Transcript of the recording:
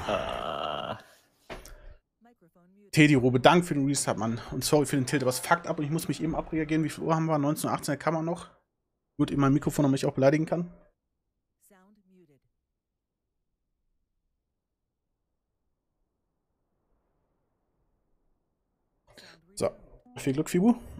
Ah. Teddy, Robe, Dank für den Restart, Mann. Und sorry für den Tilt, aber es fuckt ab und ich muss mich eben abreagieren. Wie viel Uhr haben wir? 19.18 Uhr kann man noch. Gut, immer ein Mikrofon, damit ich auch beleidigen kann. So, viel Glück, Fibu.